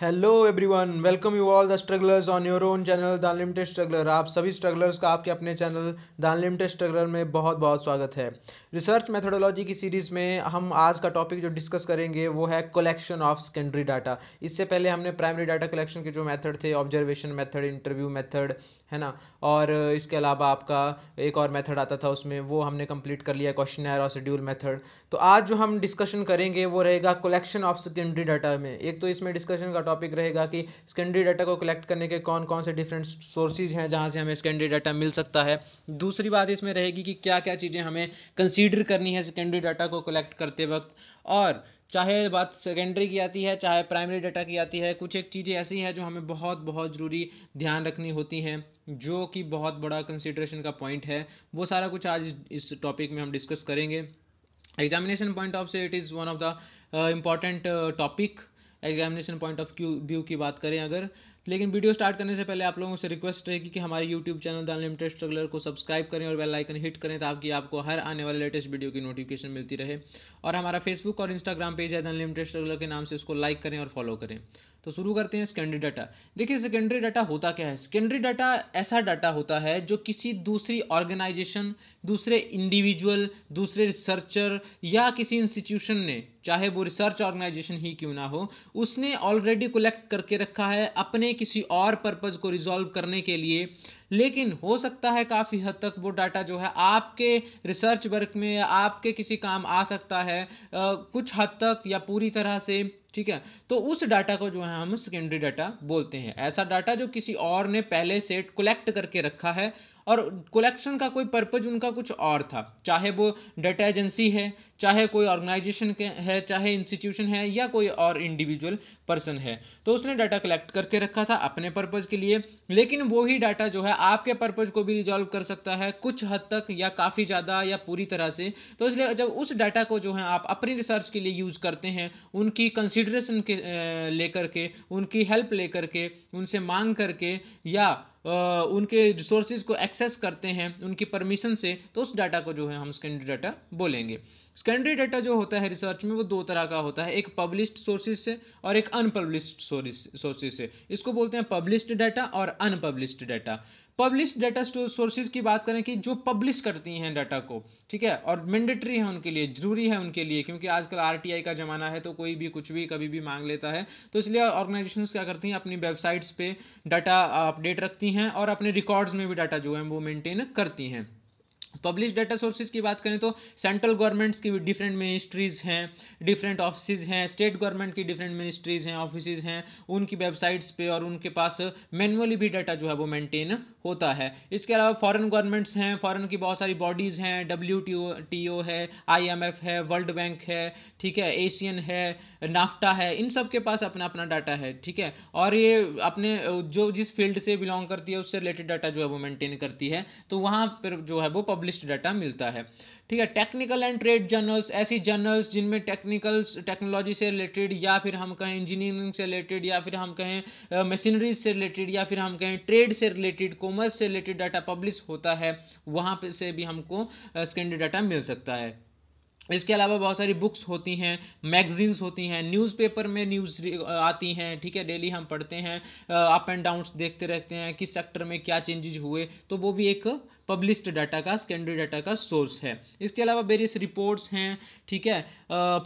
hello everyone welcome you all the strugglers on your own channel the unlimited struggler आप सभी strugglers का आपके अपने चैनल द अनलिमिटेड स्ट्रगलर में बहुत बहुत स्वागत है रिसर्च मेथोडोलॉजी की सीरीज़ में हम आज का टॉपिक जो डिस्कस करेंगे वो है कलेक्शन ऑफ सेकेंडरी डाटा इससे पहले हमने प्राइमरी डाटा कलेक्शन के जो मेथड थे ऑब्जर्वेशन मेथड इंटरव्यू मेथड है ना और इसके अलावा आपका एक और मेथड आता था उसमें वो हमने कंप्लीट कर लिया क्वेश्चन और शेड्यूल मेथड तो आज जो हम डिस्कशन करेंगे वो रहेगा कलेक्शन ऑफ सेकेंडरी डाटा में एक तो इसमें डिस्कशन का टॉपिक रहेगा कि सेकेंडरी डाटा को कलेक्ट करने के कौन कौन से डिफरेंट सोर्सेज हैं जहाँ से हमें सेकेंडरी डाटा मिल सकता है दूसरी बात इसमें रहेगी कि क्या क्या चीज़ें हमें कंसिडर करनी है सेकेंडरी डाटा को कलेक्ट करते वक्त और चाहे बात सेकेंडरी की आती है चाहे प्राइमरी डाटा की आती है कुछ एक चीज़ें ऐसी हैं जो हमें बहुत बहुत ज़रूरी ध्यान रखनी होती हैं जो कि बहुत बड़ा कंसिड्रेशन का पॉइंट है वो सारा कुछ आज इस टॉपिक में हम डिस्कस करेंगे एग्जामिनेशन पॉइंट ऑफ से it is one of the important topic examination point of view की बात करें अगर लेकिन वीडियो स्टार्ट करने से पहले आप लोगों से रिक्वेस्ट रहेगी कि हमारे YouTube channel the unlimited struggler को सब्सक्राइब करें और बेल आइकन हिट करें ताकि आपको हर आने वाले लेटेस्ट वीडियो की नोटिफिकेशन मिलती रहे और हमारा फेसबुक और इंस्टाग्राम पेज है द अनलिमिटेड स्ट्रगलर के नाम से उसको लाइक करें और फॉलो करें तो शुरू करते हैं सेकेंडरी डाटा देखिए सेकेंडरी डाटा होता क्या है सेकेंडरी डाटा ऐसा डाटा होता है जो किसी दूसरी ऑर्गेनाइजेशन दूसरे इंडिविजुअल दूसरे रिसर्चर या किसी इंस्टीट्यूशन ने चाहे वो रिसर्च ऑर्गेनाइजेशन ही क्यों ना हो उसने ऑलरेडी कलेक्ट करके रखा है अपने किसी और पर्पज़ को रिजॉल्व करने के लिए लेकिन हो सकता है काफ़ी हद तक वो डाटा जो है आपके रिसर्च वर्क में या आपके किसी काम आ सकता है आ, कुछ हद तक या पूरी तरह से ठीक है तो उस डाटा को जो है हम सेकेंडरी डाटा बोलते हैं ऐसा डाटा जो किसी और ने पहले से कलेक्ट करके रखा है और कलेक्शन का कोई पर्पज़ उनका कुछ और था चाहे वो डाटा एजेंसी है चाहे कोई ऑर्गेनाइजेशन है चाहे इंस्टीट्यूशन है या कोई और इंडिविजुअल पर्सन है तो उसने डाटा कलेक्ट करके रखा था अपने पर्पज़ के लिए लेकिन वही डाटा जो है आपके पर्पज़ को भी रिजॉल्व कर सकता है कुछ हद तक या काफ़ी ज़्यादा या पूरी तरह से तो इसलिए जब उस डाटा को जो है आप अपनी रिसर्च के लिए यूज़ करते हैं उनकी कंसिड्रेशन के लेकर के उनकी हेल्प लेकर के उनसे मांग करके या उनके रिसोर्सेज को एक्सेस करते हैं उनकी परमिशन से तो उस डाटा को जो है हम स्कैंड डाटा बोलेंगे सेकेंडरी डाटा जो होता है रिसर्च में वो दो तरह का होता है एक पब्लिश्ड सोर्सेज से और एक अनपब्लिश्ड सोर्सेज से इसको बोलते हैं पब्लिश्ड डाटा और unpublished data publish data sources की बात करें कि जो पब्लिश करती हैं डाटा को ठीक है और मैंडेटरी है उनके लिए ज़रूरी है उनके लिए क्योंकि आजकल आरटीआई का ज़माना है तो कोई भी कुछ भी कभी भी मांग लेता है तो इसलिए ऑर्गेनाइजेशंस क्या करती हैं अपनी वेबसाइट्स पे डाटा अपडेट रखती हैं और अपने रिकॉर्ड्स में भी डाटा जो है वो मेनटेन करती हैं पब्लिश डाटा सोर्सेज की बात करें तो सेंट्रल गवर्नमेंट्स की डिफरेंट मिनिस्ट्रीज़ हैं डिफरेंट ऑफिस हैं स्टेट गवर्नमेंट की डिफरेंट मिनिस्ट्रीज़ हैं ऑफिस हैं उनकी वेबसाइट्स पे और उनके पास मैनुअली भी डाटा जो है वो मेंटेन होता है इसके अलावा फॉरेन गवर्नमेंट्स हैं फॉरेन की बहुत सारी बॉडीज़ हैं डब्ल्यू टी ओ है आईएमएफ है वर्ल्ड बैंक है ठीक है एशियन है नाफ्टा है इन सब के पास अपना अपना डाटा है ठीक है और ये अपने जो जिस फील्ड से बिलोंग करती है उससे रिलेटेड डाटा जो है वो मेनटेन करती है तो वहाँ पर जो है वो पब्लिश डाटा मिलता है ठीक है टेक्निकल एंड ट्रेड जर्नल्स ऐसी जर्नल्स जिनमें टेक्निकल्स टेक्नोलॉजी से रिलेटेड या फिर हम कहें इंजीनियरिंग से रिलेटेड या फिर हम कहें मशीनरी से रिलेटेड या फिर हम कहें ट्रेड से रिलेटेड को कॉमर्स से रिलेटेड डाटा पब्लिश होता है वहाँ पे से भी हमको स्कैंडी डाटा मिल सकता है इसके अलावा बहुत सारी बुक्स होती हैं मैगजीन्स होती हैं न्यूज़पेपर में न्यूज़ आती हैं ठीक है डेली हम पढ़ते हैं अप एंड डाउन्स देखते रहते हैं किस सेक्टर में क्या चेंजेज हुए तो वो भी एक पब्लिश्ड डाटा का सेकेंडरी डाटा का सोर्स है इसके अलावा वेरियस रिपोर्ट्स हैं ठीक है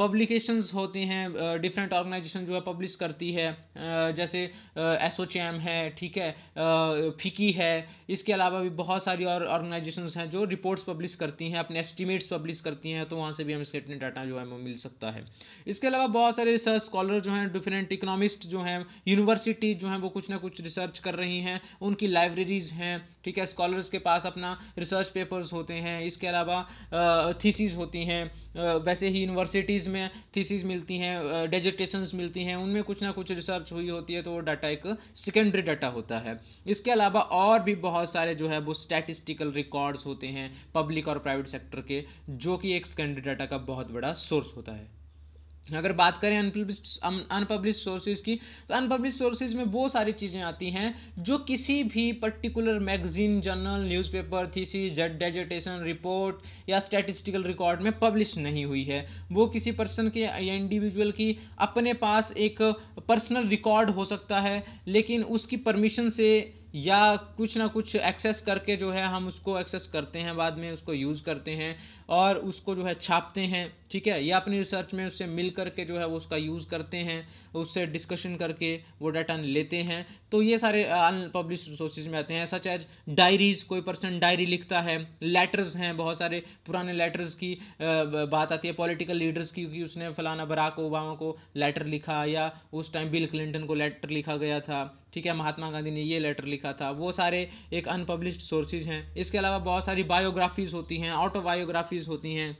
पब्लिकेशंस होते हैं डिफरेंट ऑर्गेनाइजेशन जो है पब्लिश करती है uh, जैसे एस uh, है ठीक है uh, फिकी है इसके अलावा भी बहुत सारी और ऑर्गेनाइजेशन हैं जो रिपोर्ट्स पब्लिश करती हैं अपने एस्टिमेट्स पब्लिश करती हैं तो वहाँ से भी हमें इतने डाटा जो है वो मिल सकता है इसके अलावा बहुत सारे रिसर्च स्कॉलर जो हैं डिफरेंट इकोनॉमिस्ट जो हैं यूनिवर्सिटी जो हैं वो कुछ ना कुछ रिसर्च कर रही हैं उनकी लाइब्रेरीज़ हैं ठीक है स्कॉलर्स के पास अपना रिसर्च पेपर्स होते हैं इसके अलावा थीसीज होती हैं वैसे ही यूनिवर्सिटीज़ में थीसीज मिलती हैं डेजिटेशन मिलती हैं उनमें कुछ ना कुछ रिसर्च हुई होती है तो वो डाटा एक सेकेंडरी डाटा होता है इसके अलावा और भी बहुत सारे जो है वो स्टैटिस्टिकल रिकॉर्ड्स होते हैं पब्लिक और प्राइवेट सेक्टर के जो कि एक सेकेंडरी डाटा डाटा का बहुत बड़ा सोर्स होता है अगर बात करें अनपब्लिश अनपब्लिश सोर्सेज की तो अनपब्लिश सोर्सेज में वो सारी चीज़ें आती हैं जो किसी भी पर्टिकुलर मैगजीन जर्नल न्यूज़पेपर जेड डेजिटेशन रिपोर्ट या स्टैटिस्टिकल रिकॉर्ड में पब्लिश नहीं हुई है वो किसी पर्सन के या इंडिविजुअल की अपने पास एक पर्सनल रिकॉर्ड हो सकता है लेकिन उसकी परमिशन से या कुछ ना कुछ एक्सेस करके जो है हम उसको एक्सेस करते हैं बाद में उसको यूज़ करते हैं और उसको जो है छापते हैं ठीक है या अपनी रिसर्च में उससे मिल करके जो है वो उसका यूज़ करते हैं उससे डिस्कशन करके वो डाटा लेते हैं तो ये सारे अनपब्लिश रिसोर्सेज में आते हैं सच एज डायरीज़ कोई पर्सन डायरी लिखता है लेटर्स हैं बहुत सारे पुराने लेटर्स की बात आती है पॉलिटिकल लीडर्स की उसने फलाना बराक ओबामा को लेटर लिखा या उस टाइम बिल क्लिंटन को लेटर लिखा गया था ठीक है महात्मा गांधी ने ये लेटर लिखा था वो सारे एक अनपब्लिश्ड सोर्सेज हैं इसके अलावा बहुत सारी बायोग्राफीज़ होती हैं ऑटोबायोग्राफीज़ होती हैं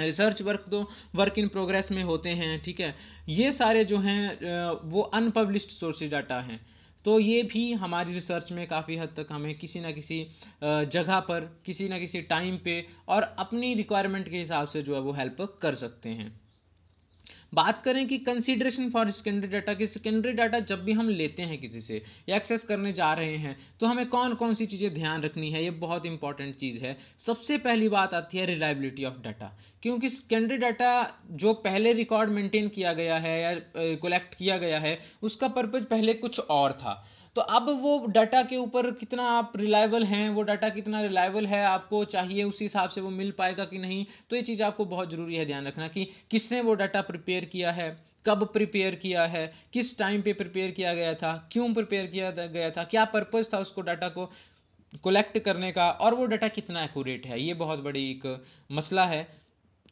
रिसर्च वर्क तो वर्क इन प्रोग्रेस में होते हैं ठीक है ये सारे जो हैं वो अनपब्लिश्ड सोर्सेज डाटा हैं तो ये भी हमारी रिसर्च में काफ़ी हद तक हमें किसी ना किसी जगह पर किसी ना किसी टाइम पे और अपनी रिक्वायरमेंट के हिसाब से जो है वो हेल्प कर सकते हैं बात करें कि कंसीडरेशन फॉर सेकेंडरी डाटा कि सेकेंडरी डाटा जब भी हम लेते हैं किसी से या एक्सेस करने जा रहे हैं तो हमें कौन कौन सी चीज़ें ध्यान रखनी है ये बहुत इंपॉर्टेंट चीज़ है सबसे पहली बात आती है रिलायबिलिटी ऑफ डाटा क्योंकि सेकेंडरी डाटा जो पहले रिकॉर्ड मेंटेन किया गया है या कलेक्ट किया गया है उसका पर्पज़ पहले कुछ और था तो अब वो डाटा के ऊपर कितना आप रिलायबल हैं वो डाटा कितना रिलायबल है आपको चाहिए उसी हिसाब से वो मिल पाएगा कि नहीं तो ये चीज़ आपको बहुत ज़रूरी है ध्यान रखना कि किसने वो डाटा प्रिपेयर किया है कब प्रिपेयर किया है किस टाइम पे प्रिपेयर किया गया था क्यों प्रिपेयर किया गया था क्या पर्पज़ था उसको डाटा को कलेक्ट करने का और वो डाटा कितना एक्यूरेट है ये बहुत बड़ी एक मसला है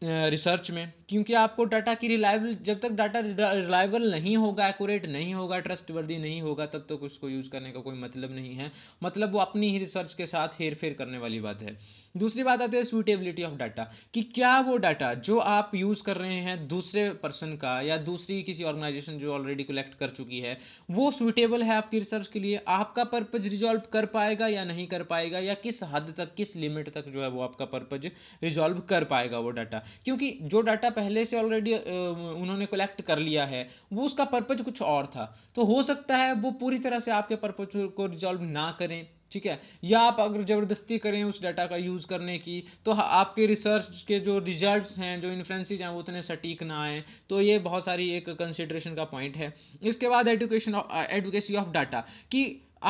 रिसर्च में क्योंकि आपको डाटा की रिलायबल जब तक डाटा रिलायबल नहीं होगा एक्यूरेट नहीं होगा ट्रस्टवर्दी नहीं होगा तब तक तो उसको यूज़ करने का कोई मतलब नहीं है मतलब वो अपनी ही रिसर्च के साथ हेर फेर करने वाली बात है दूसरी बात आती है सूटेबिलिटी ऑफ डाटा कि क्या वो डाटा जो आप यूज़ कर रहे हैं दूसरे पर्सन का या दूसरी किसी ऑर्गेनाइजेशन जो ऑलरेडी कलेक्ट कर चुकी है वो सूटेबल है आपकी रिसर्च के लिए आपका पर्पज़ रिजॉल्व कर पाएगा या नहीं कर पाएगा या किस हद तक किस लिमिट तक जो है वो आपका पर्पज़ रिजॉल्व कर पाएगा वो डाटा क्योंकि जो डाटा पहले से ऑलरेडी उन्होंने कलेक्ट कर लिया है वो उसका पर्पज कुछ और था तो हो सकता है वो पूरी तरह से आपके पर्पज को रिजॉल्व ना करें ठीक है या आप अगर ज़बरदस्ती करें उस डाटा का यूज़ करने की तो आपके रिसर्च के जो रिजल्ट्स हैं जो इन्फ्लुएंसेज हैं वो उतने सटीक ना आए तो ये बहुत सारी एक कंसिडरेशन का पॉइंट है इसके बाद एडुकेशन एडुकेसी ऑफ डाटा कि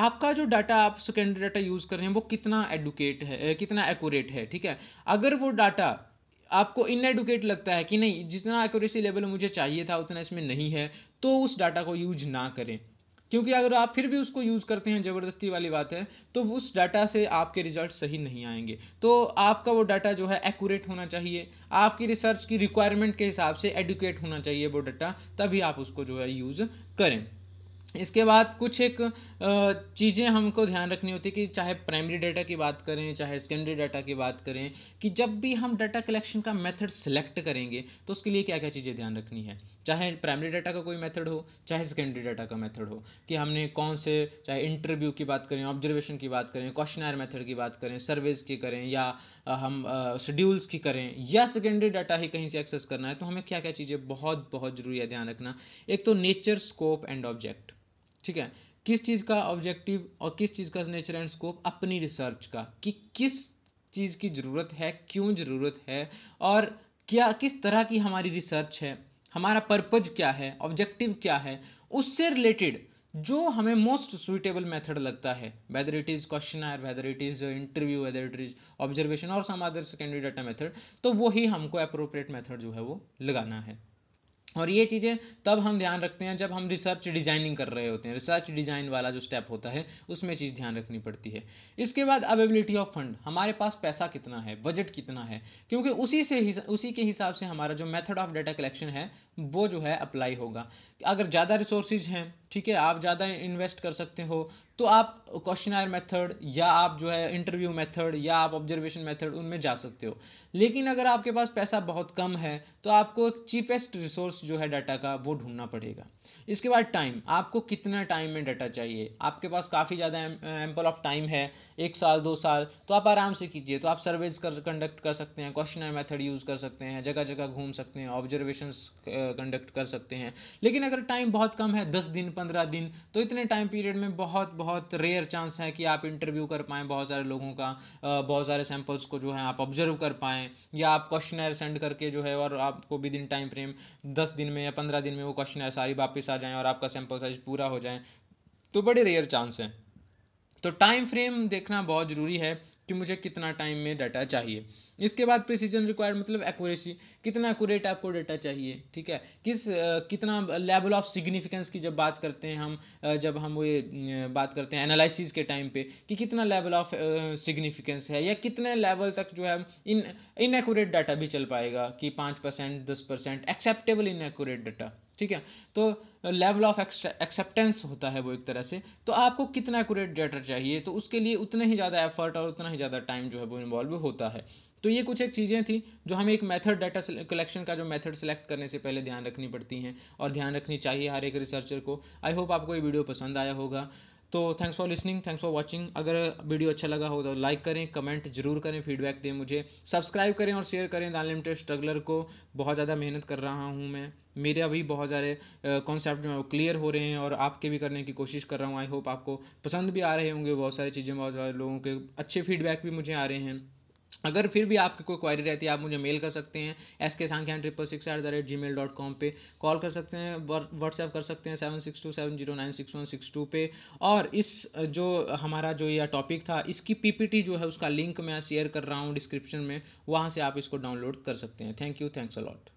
आपका जो डाटा आप सेकेंडरी डाटा यूज़ कर रहे हैं वो कितना एडुकेट है कितना एक्यूरेट है ठीक है अगर वो डाटा आपको इनएडुकेट लगता है कि नहीं जितना एक्यूरेसी लेवल मुझे चाहिए था उतना इसमें नहीं है तो उस डाटा को यूज ना करें क्योंकि अगर आप फिर भी उसको यूज़ करते हैं ज़बरदस्ती वाली बात है तो उस डाटा से आपके रिजल्ट सही नहीं आएंगे तो आपका वो डाटा जो है एक्यूरेट होना चाहिए आपकी रिसर्च की रिक्वायरमेंट के हिसाब से एडुकेट होना चाहिए वो डाटा तभी आप उसको जो है यूज़ करें इसके बाद कुछ एक चीज़ें हमको ध्यान रखनी होती है कि चाहे प्राइमरी डाटा की बात करें चाहे सेकेंडरी डाटा की बात करें कि जब भी हम डाटा कलेक्शन का मेथड सेलेक्ट करेंगे तो उसके लिए क्या क्या चीज़ें ध्यान रखनी है चाहे प्राइमरी डाटा का कोई मेथड हो चाहे सेकेंडरी डाटा का मेथड हो कि हमने कौन से चाहे इंटरव्यू की बात करें ऑब्जर्वेशन की बात करें क्वेश्चन मेथड की बात करें सर्वेज की करें या हम शेड्यूल्स की करें या सेकेंडरी डाटा ही कहीं से एक्सेस करना है तो हमें क्या क्या चीज़ें बहुत बहुत ज़रूरी है ध्यान रखना एक तो नेचर स्कोप एंड ऑब्जेक्ट ठीक है किस चीज़ का ऑब्जेक्टिव और किस चीज़ का नेचर एंड स्कोप अपनी रिसर्च का कि किस चीज़ की ज़रूरत है क्यों ज़रूरत है और क्या किस तरह की हमारी रिसर्च है हमारा पर्पज क्या है ऑब्जेक्टिव क्या है उससे रिलेटेड जो हमें मोस्ट सुइटेबल मेथड लगता है whether it is question whether it is interview whether it is observation और some other secondary data method तो वही हमको अप्रोप्रिएट मेथड जो है वो लगाना है और ये चीज़ें तब हम ध्यान रखते हैं जब हम रिसर्च डिजाइनिंग कर रहे होते हैं रिसर्च डिजाइन वाला जो स्टेप होता है उसमें चीज़ ध्यान रखनी पड़ती है इसके बाद अवेबिलिटी ऑफ फंड हमारे पास पैसा कितना है बजट कितना है क्योंकि उसी से उसी के हिसाब से हमारा जो मेथड ऑफ डाटा कलेक्शन है वो जो है अप्लाई होगा अगर ज़्यादा रिसोर्सेज हैं ठीक है आप ज़्यादा इन्वेस्ट कर सकते हो तो आप क्वेश्चन आयर मेथड या आप जो है इंटरव्यू मेथड या आप ऑब्जर्वेशन मेथड उनमें जा सकते हो लेकिन अगर आपके पास पैसा बहुत कम है तो आपको एक चीपेस्ट रिसोर्स जो है डाटा का वो ढूंढना पड़ेगा इसके बाद टाइम आपको कितना टाइम में डाटा चाहिए आपके पास काफ़ी ज़्यादा एम्पल ऑफ टाइम है एक साल दो साल तो आप आराम से कीजिए तो आप सर्वेज कर कंडक्ट कर सकते हैं क्वेश्चन मैथड यूज़ कर सकते हैं जगह जगह घूम सकते हैं ऑब्जर्वेशन कंडक्ट कर सकते हैं लेकिन अगर टाइम बहुत कम है दस दिन पंद्रह दिन तो इतने टाइम पीरियड में बहुत बहुत रेयर चांस है कि आप इंटरव्यू कर पाएँ बहुत सारे लोगों का बहुत सारे सैम्पल्स को जो है आप ऑब्जर्व कर पाएँ या आप क्वेश्चनर सेंड करके जो है और आपको विद इन टाइम फ्रेम दस दिन में या पंद्रह दिन में वो क्वेश्चनर सारी वापस आ जाएँ और आपका सैम्पल साइज पूरा हो जाए तो बड़े रेयर चांस हैं तो टाइम फ्रेम देखना बहुत ज़रूरी है कि मुझे कितना टाइम में डाटा चाहिए इसके बाद प्रिसीजन रिक्वायर्ड मतलब एक्यूरेसी कितना एक्यूरेट आपको डाटा चाहिए ठीक है किस कितना लेवल ऑफ सिग्निफिकेंस की जब बात करते हैं हम जब हम ये बात करते हैं एनालिसिस के टाइम पे कि कितना लेवल ऑफ सिग्निफिकेंस है या कितने लेवल तक जो है इन इनएक्यूरेट डाटा भी चल पाएगा कि पाँच परसेंट दस परसेंट एक्सेप्टेबल इनएक्यूरेट डाटा ठीक है तो लेवल ऑफ एक्सेप्टेंस होता है वो एक तरह से तो आपको कितना एक्यूरेट डाटा चाहिए तो उसके लिए उतना ही ज़्यादा एफर्ट और उतना ही ज़्यादा टाइम जो है वो इन्वॉल्व होता है तो ये कुछ एक चीज़ें थी जो हमें एक मेथड डाटा कलेक्शन का जो मेथड सेलेक्ट करने से पहले ध्यान रखनी पड़ती हैं और ध्यान रखनी चाहिए हर एक रिसर्चर को आई होप आपको ये वीडियो पसंद आया होगा तो thanks for listening thanks for watching अगर वीडियो अच्छा लगा हो तो लाइक करें कमेंट जरूर करें फीडबैक दें मुझे सब्सक्राइब करें और शेयर करें द अनलिमिटेड स्ट्रगलर को बहुत ज़्यादा मेहनत कर रहा हूँ मैं मेरे अभी बहुत सारे कॉन्सेप्ट है वो क्लियर हो रहे हैं और आपके भी करने की कोशिश कर रहा हूँ आई होप आपको पसंद भी आ रहे होंगे बहुत सारी चीज़ें बहुत सारे लोगों के अच्छे फीडबैक भी मुझे आ रहे हैं अगर फिर भी आपकी कोई क्वारी रहती है आप मुझे मेल कर सकते हैं S K Sankhyan triple six at the rate G mail dot com पर कॉल कर सकते हैं व्हाट्सएप कर सकते हैं seven six two seven zero nine six one six two पे और इस जो हमारा जो यह टॉपिक था इसकी पी पी टी जो है उसका लिंक मैं शेयर कर रहा हूँ डिस्क्रिप्शन में वहाँ से आप इसको डाउनलोड कर सकते हैं thank you thanks a lot